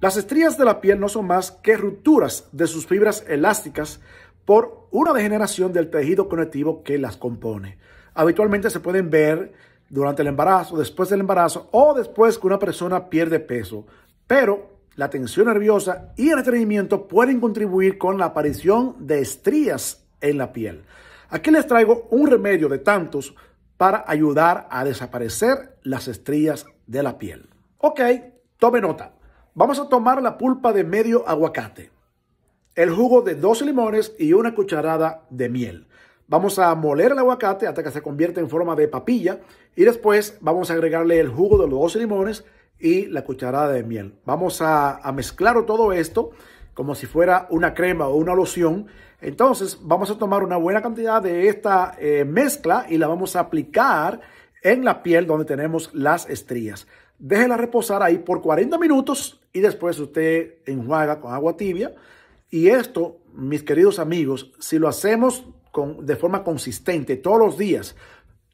Las estrías de la piel no son más que rupturas de sus fibras elásticas por una degeneración del tejido conectivo que las compone. Habitualmente se pueden ver durante el embarazo, después del embarazo o después que una persona pierde peso, pero la tensión nerviosa y el estreñimiento pueden contribuir con la aparición de estrías en la piel. Aquí les traigo un remedio de tantos para ayudar a desaparecer las estrías de la piel. Ok, tome nota. Vamos a tomar la pulpa de medio aguacate, el jugo de dos limones y una cucharada de miel. Vamos a moler el aguacate hasta que se convierta en forma de papilla y después vamos a agregarle el jugo de los dos limones y la cucharada de miel. Vamos a, mezclar todo esto como si fuera una crema o una loción. Entonces vamos a tomar una buena cantidad de esta eh, mezcla y la vamos a aplicar en la piel donde tenemos las estrías. Déjela reposar ahí por 40 minutos y después usted enjuaga con agua tibia. Y esto, mis queridos amigos, si lo hacemos con, de forma consistente todos los días,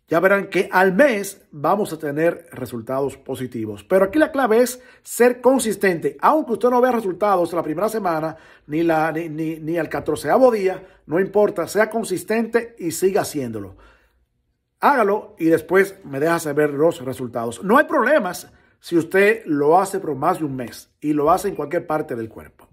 ya verán que al mes vamos a tener resultados positivos. Pero aquí la clave es ser consistente. Aunque usted no vea resultados la primera semana ni, la, ni, al catorceavo día, no importa, sea consistente y siga haciéndolo. Hágalo y después me deja saber los resultados. No hay problemas si usted lo hace por más de un mes y lo hace en cualquier parte del cuerpo.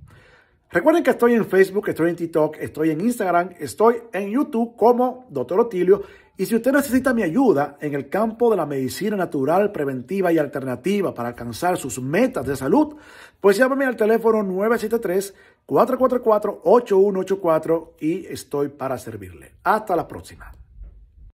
Recuerden que estoy en Facebook, estoy en TikTok, estoy en Instagram, estoy en YouTube como Dr. Otilio. Y si usted necesita mi ayuda en el campo de la medicina natural, preventiva y alternativa para alcanzar sus metas de salud, pues llámame al teléfono 973-444-8184 y estoy para servirle. Hasta la próxima.